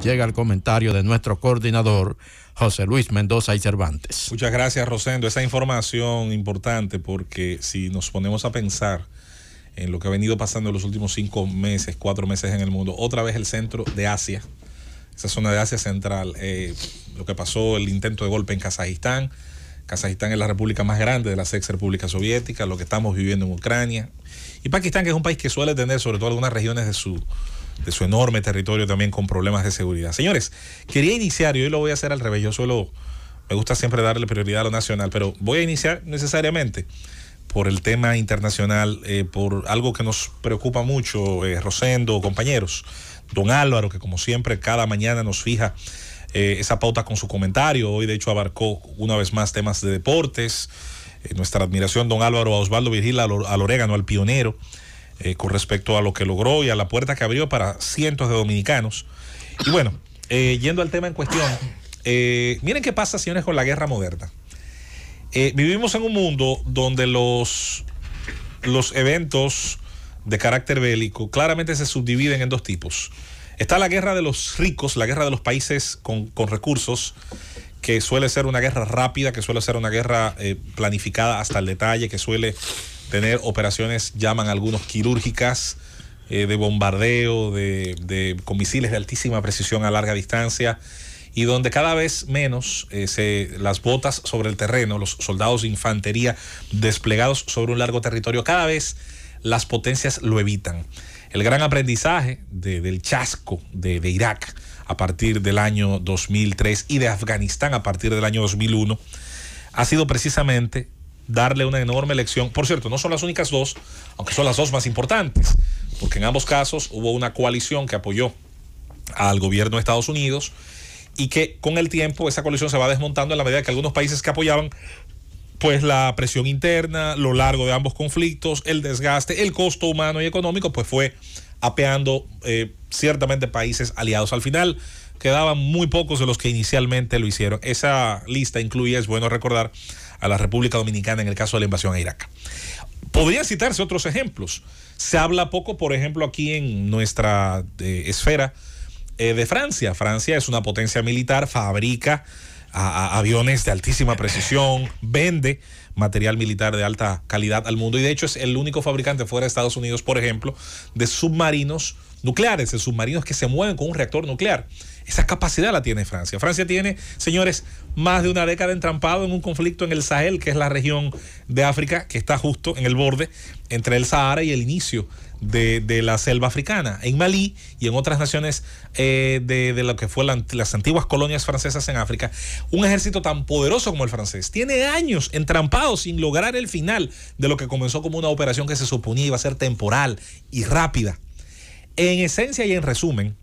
llega el comentario de nuestro coordinador José Luis Mendoza y Cervantes. Muchas gracias Rosendo, esa información importante porque si nos ponemos a pensar en lo que ha venido pasando en los últimos cinco meses, cuatro meses en el mundo, otra vez el centro de Asia, esa zona de Asia Central, eh, lo que pasó, el intento de golpe en Kazajistán, Kazajistán es la república más grande de la ex república soviéticas, lo que estamos viviendo en Ucrania, y Pakistán que es un país que suele tener sobre todo algunas regiones de su de su enorme territorio también con problemas de seguridad. Señores, quería iniciar, y hoy lo voy a hacer al revés, yo suelo, me gusta siempre darle prioridad a lo nacional, pero voy a iniciar necesariamente por el tema internacional, eh, por algo que nos preocupa mucho, eh, Rosendo, compañeros, don Álvaro, que como siempre cada mañana nos fija eh, esa pauta con su comentario, hoy de hecho abarcó una vez más temas de deportes, nuestra admiración, don Álvaro, a Osvaldo Virgil, al, al orégano, al pionero eh, con respecto a lo que logró y a la puerta que abrió para cientos de dominicanos. Y bueno, eh, yendo al tema en cuestión, eh, miren qué pasa, señores, con la guerra moderna. vivimos en un mundo donde los, los eventos de carácter bélico claramente se subdividen en dos tipos. Está la guerra de los ricos, la guerra de los países con, con recursos, que suele ser una guerra rápida, que suele ser una guerra planificada hasta el detalle, que suele tener operaciones, llaman algunos quirúrgicas, eh, de bombardeo, de, con misiles de altísima precisión a larga distancia, y donde cada vez menos eh, se, las botas sobre el terreno, los soldados de infantería desplegados sobre un largo territorio, cada vez las potencias lo evitan. El gran aprendizaje del chasco de, de Irak a partir del año 2003 y de Afganistán a partir del año 2001 ha sido precisamente darle una enorme elección Por cierto, no son las únicas dos, aunque son las dos más importantes, porque en ambos casos hubo una coalición que apoyó al gobierno de Estados Unidos y que con el tiempo esa coalición se va desmontando en la medida que algunos países que apoyaban pues la presión interna, lo largo de ambos conflictos, el desgaste, el costo humano y económico, pues fue apeando eh, ciertamente países aliados. Al final quedaban muy pocos de los que inicialmente lo hicieron. Esa lista incluye, es bueno recordar, a la República Dominicana en el caso de la invasión a Irak. Podrían citarse otros ejemplos. Se habla poco, por ejemplo, aquí en nuestra eh, esfera eh, de Francia. Francia es una potencia militar, fabrica aviones de altísima precisión, vende material militar de alta calidad al mundo. Y de hecho es el único fabricante fuera de Estados Unidos, por ejemplo, de submarinos nucleares, de submarinos que se mueven con un reactor nuclear. Esa capacidad la tiene Francia. Francia tiene, señores, más de una década entrampado en un conflicto en el Sahel, que es la región de África que está justo en el borde entre el Sahara y el inicio de, la selva africana, en Malí y en otras naciones eh, de, lo que fue las antiguas colonias francesas en África, un ejército tan poderoso como el francés. Tiene años entrampado sin lograr el final de lo que comenzó como una operación que se suponía iba a ser temporal y rápida. En esencia y en resumen,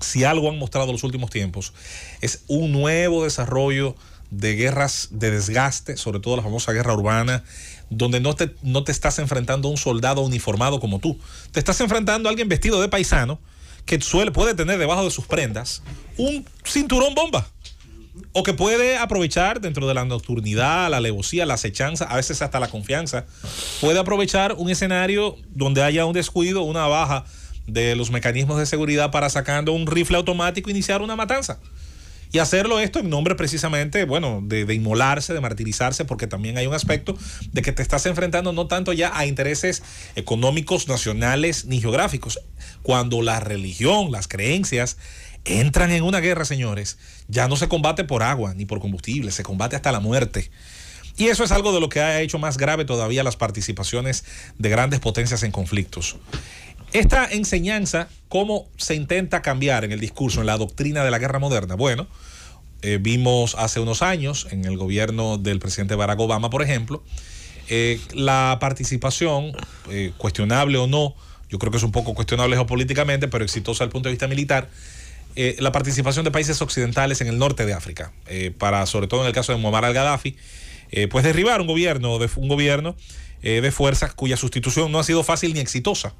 si algo han mostrado los últimos tiempos, es un nuevo desarrollo de guerras de desgaste, sobre todo la famosa guerra urbana, donde no te, no te estás enfrentando a un soldado uniformado como tú. Te estás enfrentando a alguien vestido de paisano que puede tener debajo de sus prendas un cinturón bomba. O que puede aprovechar dentro de la nocturnidad, la alevosía, la acechanza, a veces hasta la confianza, puede aprovechar un escenario donde haya un descuido, una baja de los mecanismos de seguridad para sacando un rifle automático iniciar una matanza. Y hacerlo esto en nombre precisamente, bueno, de, de, inmolarse, de martirizarse, porque también hay un aspecto de que te estás enfrentando no tanto ya a intereses económicos, nacionales ni geográficos. Cuando la religión, las creencias entran en una guerra, señores, ya no se combate por agua ni por combustible, se combate hasta la muerte. Y eso es algo de lo que ha hecho más grave todavía las participaciones de grandes potencias en conflictos. Esta enseñanza, ¿cómo se intenta cambiar en el discurso, en la doctrina de la guerra moderna? Bueno, eh, vimos hace unos años, en el gobierno del presidente Barack Obama, por ejemplo, eh, la participación, eh, cuestionable o no, yo creo que es un poco cuestionable geopolíticamente, pero exitosa desde el punto de vista militar, la participación de países occidentales en el norte de África, para, sobre todo en el caso de Muammar al-Gaddafi, pues derribar un gobierno, de, un gobierno de fuerzas cuya sustitución no ha sido fácil ni exitosa.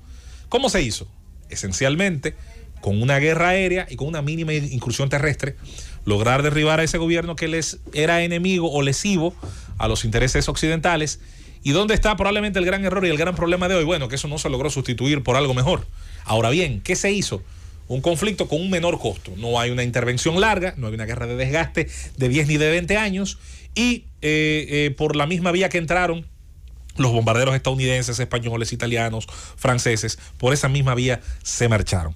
¿Cómo se hizo? Esencialmente con una guerra aérea y con una mínima incursión terrestre, lograr derribar a ese gobierno que les era enemigo o lesivo a los intereses occidentales. ¿Y dónde está probablemente el gran error y el gran problema de hoy? Bueno, que eso no se logró sustituir por algo mejor. Ahora bien, ¿qué se hizo? un conflicto con un menor costo. No hay una intervención larga, no hay una guerra de desgaste de 10 ni de 20 años y eh, eh, por la misma vía que entraron los bombarderos estadounidenses, españoles, italianos, franceses, por esa misma vía se marcharon.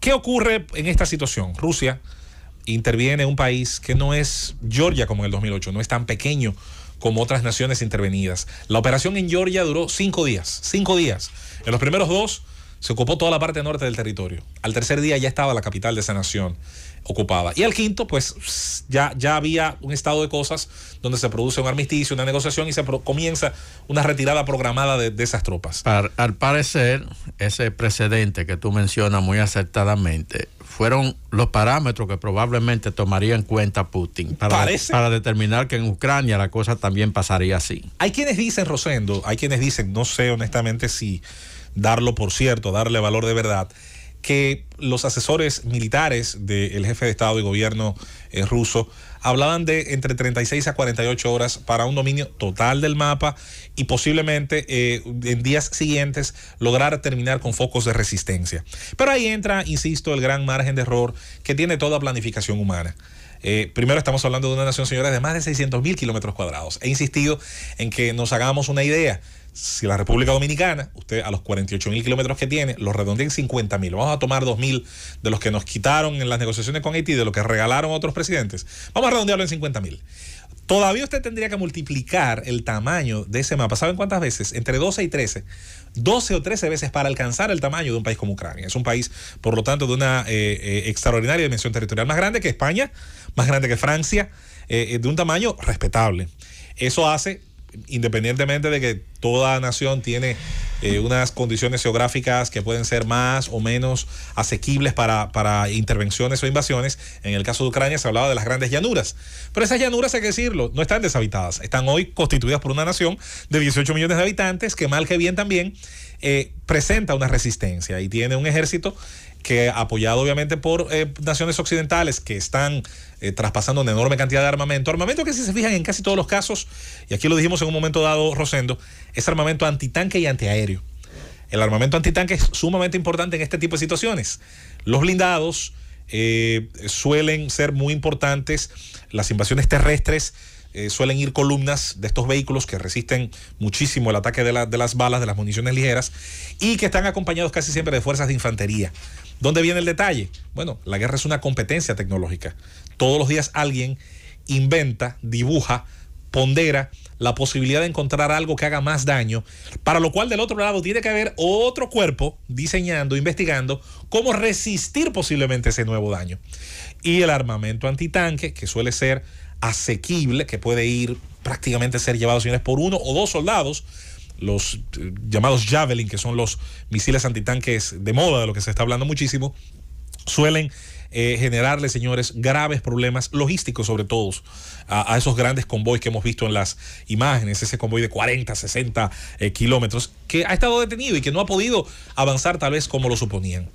¿Qué ocurre en esta situación? Rusia interviene en un país que no es Georgia como en el 2008, no es tan pequeño como otras naciones intervenidas. La operación en Georgia duró cinco días, cinco días. En los primeros dos se ocupó toda la parte norte del territorio. Al tercer día ya estaba la capital de esa nación ocupada. Y al quinto, pues ya, ya había un estado de cosas donde se produce un armisticio, una negociación y se comienza una retirada programada de, esas tropas. al parecer, ese precedente que tú mencionas muy acertadamente fueron los parámetros que probablemente tomaría en cuenta Putin para, para determinar que en Ucrania la cosa también pasaría así. Hay quienes dicen, Rosendo, hay quienes dicen, no sé honestamente si darlo por cierto, darle valor de verdad, que los asesores militares del jefe de Estado y gobierno eh, ruso hablaban de entre 36 a 48 horas para un dominio total del mapa y posiblemente eh, en días siguientes lograr terminar con focos de resistencia. Pero ahí entra, insisto, el gran margen de error que tiene toda planificación humana. Eh, primero estamos hablando de una nación, señores, de más de 600 mil kilómetros cuadrados. He insistido en que nos hagamos una idea si la República Dominicana, usted a los 48 mil kilómetros que tiene, lo redondea en 50.000. mil. Vamos a tomar 2.000 mil de los que nos quitaron en las negociaciones con Haití, de lo que regalaron a otros presidentes. Vamos a redondearlo en 50.000. Todavía usted tendría que multiplicar el tamaño de ese mapa. ¿Saben cuántas veces? Entre 12 y 13. 12 o 13 veces para alcanzar el tamaño de un país como Ucrania. Es un país, por lo tanto, de una eh, eh, extraordinaria dimensión territorial. Más grande que España, más grande que Francia, eh, de un tamaño respetable. Eso hace independientemente de que toda nación tiene eh, unas condiciones geográficas que pueden ser más o menos asequibles para, intervenciones o invasiones. En el caso de Ucrania se hablaba de las grandes llanuras, pero esas llanuras, hay que decirlo, no están deshabitadas, están hoy constituidas por una nación de 18 millones de habitantes que mal que bien también eh, presenta una resistencia y tiene un ejército que apoyado obviamente por eh, naciones occidentales que están eh, traspasando una enorme cantidad de armamento, armamento que si se fijan en casi todos los casos, y aquí lo dijimos en un momento dado, Rosendo, es armamento antitanque y antiaéreo. El armamento antitanque es sumamente importante en este tipo de situaciones. Los blindados eh, suelen ser muy importantes, las invasiones terrestres. suelen ir columnas de estos vehículos que resisten muchísimo el ataque de, las balas, de las municiones ligeras, y que están acompañados casi siempre de fuerzas de infantería. ¿Dónde viene el detalle? Bueno, la guerra es una competencia tecnológica. Todos los días alguien inventa, dibuja, pondera la posibilidad de encontrar algo que haga más daño, para lo cual del otro lado tiene que haber otro cuerpo diseñando, investigando cómo resistir posiblemente ese nuevo daño. Y el armamento antitanque, que suele ser asequible, que puede ir prácticamente ser llevado si por uno o dos soldados, los eh, llamados Javelin, que son los misiles antitanques de moda, de lo que se está hablando muchísimo, suelen eh, generarle, señores, graves problemas logísticos, sobre todo, a, esos grandes convoys que hemos visto en las imágenes, ese convoy de 40, 60 eh, kilómetros, que ha estado detenido y que no ha podido avanzar tal vez como lo suponían.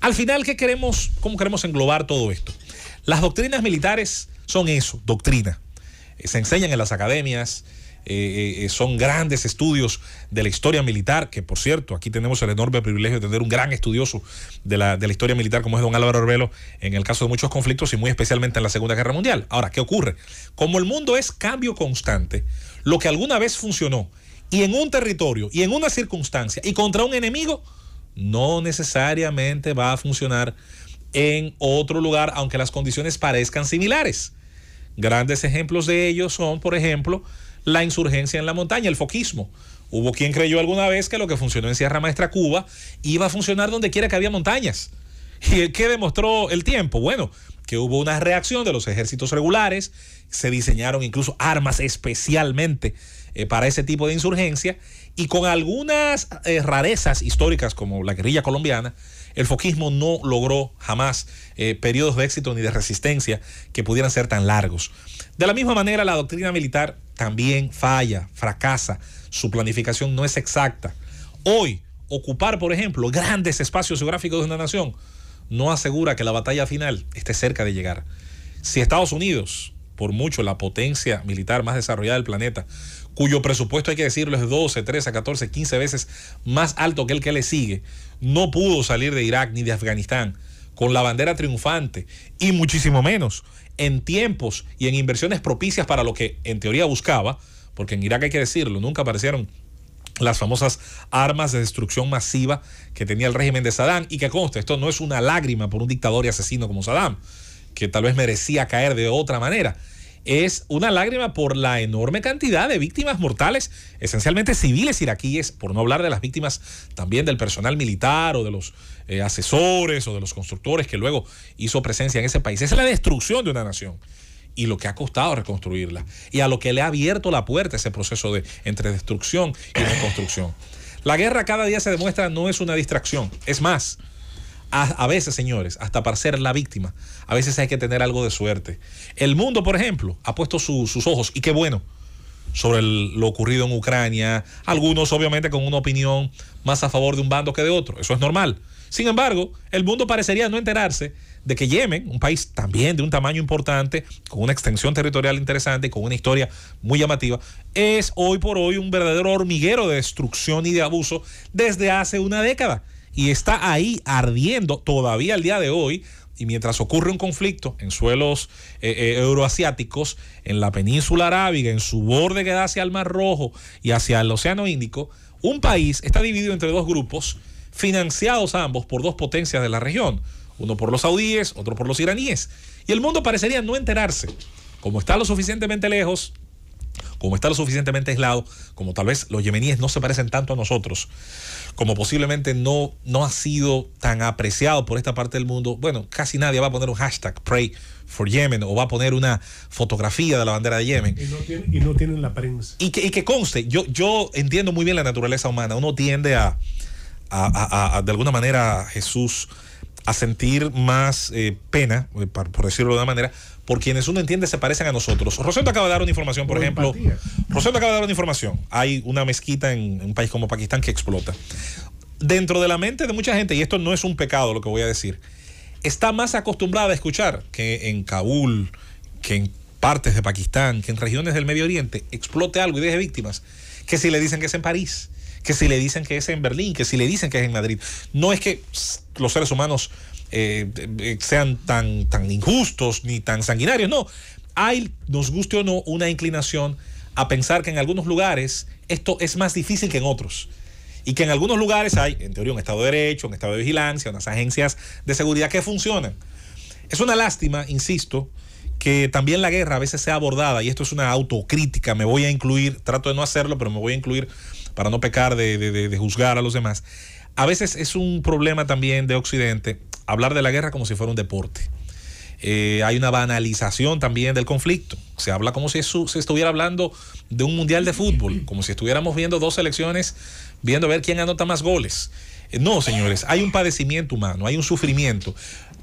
Al final, ¿qué queremos, ¿cómo queremos englobar todo esto? Las doctrinas militares son eso, doctrina. se enseñan en las academias, eh, eh, eh, son grandes estudios de la historia militar, que por cierto, aquí tenemos el enorme privilegio de tener un gran estudioso de la, de la historia militar como es don Álvaro Orbelo... en el caso de muchos conflictos y muy especialmente en la Segunda Guerra Mundial. Ahora, ¿qué ocurre? Como el mundo es cambio constante, lo que alguna vez funcionó y en un territorio y en una circunstancia y contra un enemigo, no necesariamente va a funcionar en otro lugar, aunque las condiciones parezcan similares. Grandes ejemplos de ello son, por ejemplo, la insurgencia en la montaña, el foquismo. Hubo quien creyó alguna vez que lo que funcionó en Sierra Maestra Cuba iba a funcionar donde quiera que había montañas. ¿Y qué demostró el tiempo? Bueno, que hubo una reacción de los ejércitos regulares, se diseñaron incluso armas especialmente eh, para ese tipo de insurgencia y con algunas eh, rarezas históricas como la guerrilla colombiana, el foquismo no logró jamás eh, periodos de éxito ni de resistencia que pudieran ser tan largos. De la misma manera, la doctrina militar también falla, fracasa, su planificación no es exacta. Hoy, ocupar, por ejemplo, grandes espacios geográficos de una nación no asegura que la batalla final esté cerca de llegar. Si Estados Unidos, por mucho la potencia militar más desarrollada del planeta, cuyo presupuesto hay que decirlo es 12, 13, 14, 15 veces más alto que el que le sigue, no pudo salir de Irak ni de Afganistán con la bandera triunfante y muchísimo menos en tiempos y en inversiones propicias para lo que en teoría buscaba, porque en Irak hay que decirlo, nunca aparecieron las famosas armas de destrucción masiva que tenía el régimen de Saddam y que conste, esto no es una lágrima por un dictador y asesino como Saddam, que tal vez merecía caer de otra manera es una lágrima por la enorme cantidad de víctimas mortales, esencialmente civiles iraquíes, por no hablar de las víctimas también del personal militar o de los eh, asesores o de los constructores que luego hizo presencia en ese país. Esa es la destrucción de una nación y lo que ha costado reconstruirla y a lo que le ha abierto la puerta ese proceso de entre destrucción y reconstrucción. La guerra cada día se demuestra no es una distracción, es más, a, veces, señores, hasta para ser la víctima, a veces hay que tener algo de suerte. El mundo, por ejemplo, ha puesto sus ojos, y qué bueno, sobre lo ocurrido en Ucrania. Algunos, obviamente, con una opinión más a favor de un bando que de otro. Eso es normal. Sin embargo, el mundo parecería no enterarse de que Yemen, un país también de un tamaño importante, con una extensión territorial interesante y con una historia muy llamativa, es hoy por hoy un verdadero hormiguero de destrucción y de abuso desde hace una década y está ahí ardiendo todavía al día de hoy. Y mientras ocurre un conflicto en suelos eh, eh, euroasiáticos, en la península arábiga, en su borde que da hacia el Mar Rojo y hacia el Océano Índico, un país está dividido entre dos grupos, financiados ambos por dos potencias de la región, uno por los saudíes, otro por los iraníes. Y el mundo parecería no enterarse. Como está lo suficientemente lejos, como está lo suficientemente aislado, como tal vez los yemeníes no se parecen tanto a nosotros, como posiblemente no, no ha sido tan apreciado por esta parte del mundo, bueno, casi nadie va a poner un hashtag pray for Yemen o va a poner una fotografía de la bandera de Yemen. Y no, tienen la prensa. Y que, conste, yo, yo entiendo muy bien la naturaleza humana, uno tiende a de alguna manera, Jesús, a sentir más eh, pena, eh, por, decirlo de una manera, por quienes uno entiende se parecen a nosotros. Rosendo acaba de dar una información, por, ejemplo. Rosendo acaba de dar una información. Hay una mezquita en un país como Pakistán que explota. Dentro de la mente de mucha gente, y esto no es un pecado lo que voy a decir, está más acostumbrada a escuchar que en Kabul, que en partes de Pakistán, que en regiones del Medio Oriente explote algo y deje víctimas, que si le dicen que es en París que si le dicen que es en Berlín, que si le dicen que es en Madrid. No es que los seres humanos eh, eh, sean tan, tan injustos ni tan sanguinarios, no. Hay, nos guste o no, una inclinación a pensar que en algunos lugares esto es más difícil que en otros. Y que en algunos lugares hay, en teoría, un Estado de Derecho, un Estado de Vigilancia, unas agencias de seguridad que funcionan. Es una lástima, insisto, que también la guerra a veces sea abordada, y esto es una autocrítica, me voy a incluir, trato de no hacerlo, pero me voy a incluir para no pecar de, juzgar a los demás, a veces es un problema también de Occidente hablar de la guerra como si fuera un deporte. Eh, hay una banalización también del conflicto. Se habla como si se estuviera hablando de un mundial de fútbol, como si estuviéramos viendo dos selecciones, viendo a ver quién anota más goles. Eh, no, señores, hay un padecimiento humano, hay un sufrimiento.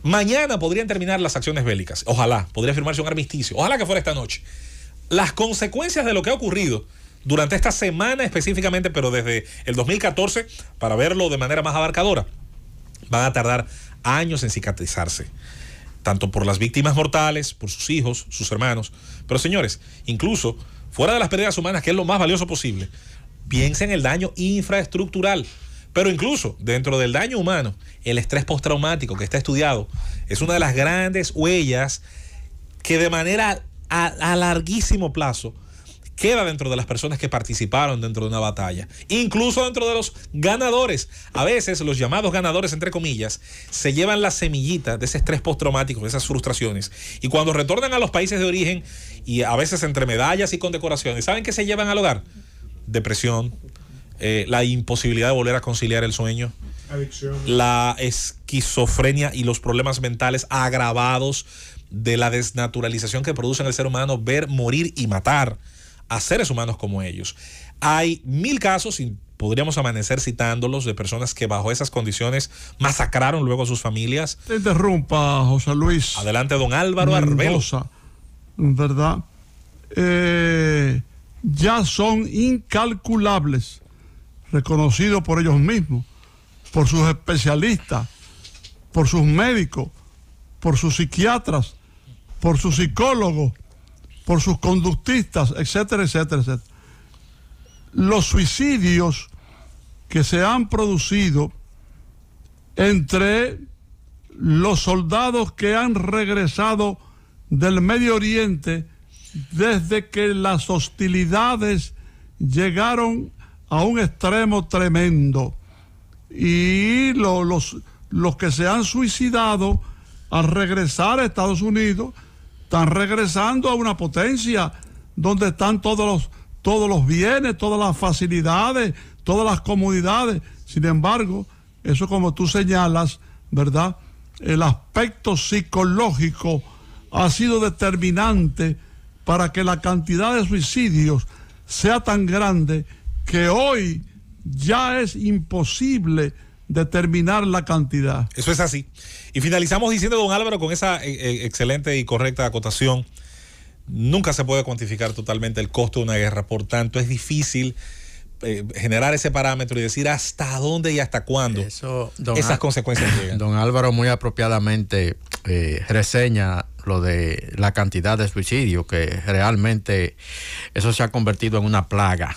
Mañana podrían terminar las acciones bélicas. Ojalá, podría firmarse un armisticio. Ojalá que fuera esta noche. Las consecuencias de lo que ha ocurrido durante esta semana específicamente, pero desde el 2014, para verlo de manera más abarcadora, van a tardar años en cicatrizarse, tanto por las víctimas mortales, por sus hijos, sus hermanos. Pero señores, incluso fuera de las pérdidas humanas, que es lo más valioso posible, piensen en el daño infraestructural. Pero incluso dentro del daño humano, el estrés postraumático que está estudiado es una de las grandes huellas que de manera a, a larguísimo plazo queda dentro de las personas que participaron dentro de una batalla, incluso dentro de los ganadores. A veces los llamados ganadores, entre comillas, se llevan la semillita de ese estrés postraumático, de esas frustraciones. Y cuando retornan a los países de origen, y a veces entre medallas y condecoraciones, ¿saben qué se llevan al hogar? Depresión, eh, la imposibilidad de volver a conciliar el sueño. La esquizofrenia y los problemas mentales agravados de la desnaturalización que produce en el ser humano ver morir y matar a seres humanos como ellos. Hay mil casos, y podríamos amanecer citándolos, de personas que bajo esas condiciones masacraron luego a sus familias. Te interrumpa, José Luis. Adelante, don Álvaro Arbelosa ¿Verdad? Eh, ya son incalculables, reconocidos por ellos mismos, por sus especialistas, por sus médicos, por sus psiquiatras, por sus psicólogos por sus conductistas, etcétera, etcétera, etcétera. Los suicidios que se han producido entre los soldados que han regresado del Medio Oriente desde que las hostilidades llegaron a un extremo tremendo. Y los, los que se han suicidado al regresar a Estados Unidos están regresando a una potencia donde están todos los, todos los bienes, todas las facilidades, todas las comodidades. Sin embargo, eso como tú señalas, ¿verdad? El aspecto psicológico ha sido determinante para que la cantidad de suicidios sea tan grande que hoy ya es imposible determinar la cantidad. Eso es así. Y finalizamos diciendo, don Álvaro, con esa eh, eh, excelente y correcta acotación, nunca se puede cuantificar totalmente el costo de una guerra, por tanto es difícil eh, generar ese parámetro y decir hasta dónde y hasta cuándo esas consecuencias llegan. Don Álvaro muy apropiadamente reseña lo de la cantidad de suicidio, que realmente eso se ha convertido en una plaga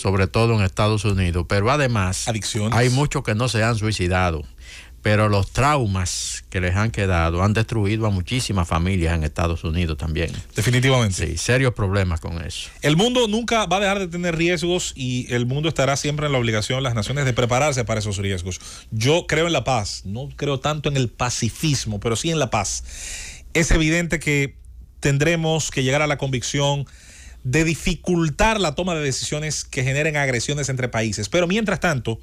sobre todo en Estados Unidos. Pero además, hay muchos que no se han suicidado, pero los traumas que les han quedado han destruido a muchísimas familias en Estados Unidos también. Definitivamente. Sí, serios problemas con eso. El mundo nunca va a dejar de tener riesgos y el mundo estará siempre en la obligación, las naciones, de prepararse para esos riesgos. Yo creo en la paz, no creo tanto en el pacifismo, pero sí en la paz. Es evidente que tendremos que llegar a la convicción de dificultar la toma de decisiones que generen agresiones entre países. Pero mientras tanto,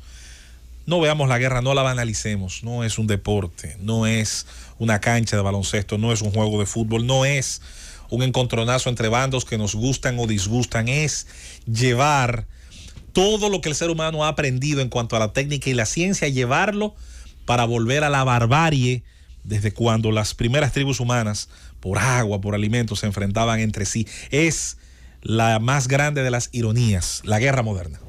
no veamos la guerra, no la banalicemos. No es un deporte, no es una cancha de baloncesto, no es un juego de fútbol, no es un encontronazo entre bandos que nos gustan o disgustan, es llevar todo lo que el ser humano ha aprendido en cuanto a la técnica y la ciencia, llevarlo para volver a la barbarie desde cuando las primeras tribus humanas, por agua, por alimentos, se enfrentaban entre sí. Es la más grande de las ironías, la guerra moderna.